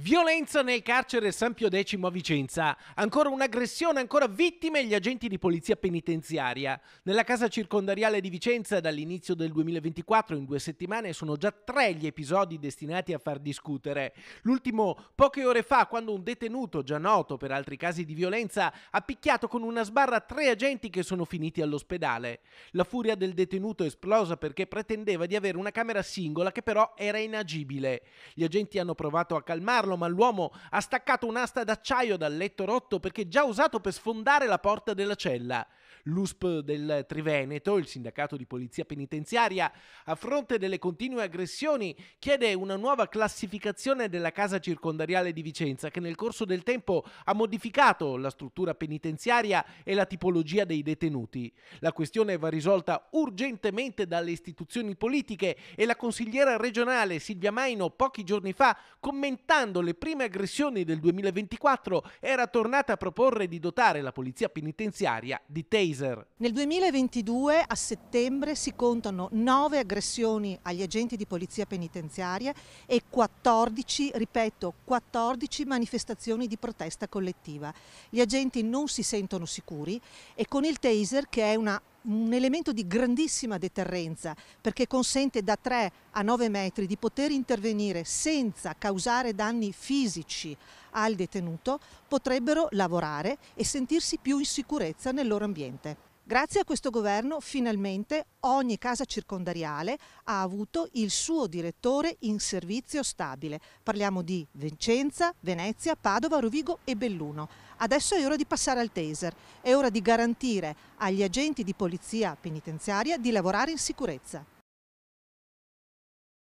Violenza nel carcere San Pio X a Vicenza. Ancora un'aggressione, ancora vittime e gli agenti di polizia penitenziaria. Nella casa circondariale di Vicenza dall'inizio del 2024 in due settimane sono già tre gli episodi destinati a far discutere. L'ultimo poche ore fa quando un detenuto, già noto per altri casi di violenza, ha picchiato con una sbarra tre agenti che sono finiti all'ospedale. La furia del detenuto è esplosa perché pretendeva di avere una camera singola che però era inagibile. Gli agenti hanno provato a calmarlo ammazzarlo, ma l'uomo ha staccato un'asta d'acciaio dal letto rotto perché già usato per sfondare la porta della cella. L'USP del Triveneto, il sindacato di polizia penitenziaria, a fronte delle continue aggressioni, chiede una nuova classificazione della casa circondariale di Vicenza che nel corso del tempo ha modificato la struttura penitenziaria e la tipologia dei detenuti. La questione va risolta urgentemente dalle istituzioni politiche e la consigliera regionale Silvia Maino pochi giorni fa, commentando evitando le prime aggressioni del 2024, era tornata a proporre di dotare la polizia penitenziaria di taser. Nel 2022 a settembre si contano 9 aggressioni agli agenti di polizia penitenziaria e 14, ripeto, 14 manifestazioni di protesta collettiva. Gli agenti non si sentono sicuri e con il taser, che è una un elemento di grandissima deterrenza perché consente da 3 a 9 metri di poter intervenire senza causare danni fisici al detenuto, potrebbero lavorare e sentirsi più in sicurezza nel loro ambiente. Grazie a questo governo finalmente ogni casa circondariale ha avuto il suo direttore in servizio stabile. Parliamo di Vincenza, Venezia, Padova, Rovigo e Belluno. Adesso è ora di passare al taser, è ora di garantire agli agenti di polizia penitenziaria di lavorare in sicurezza.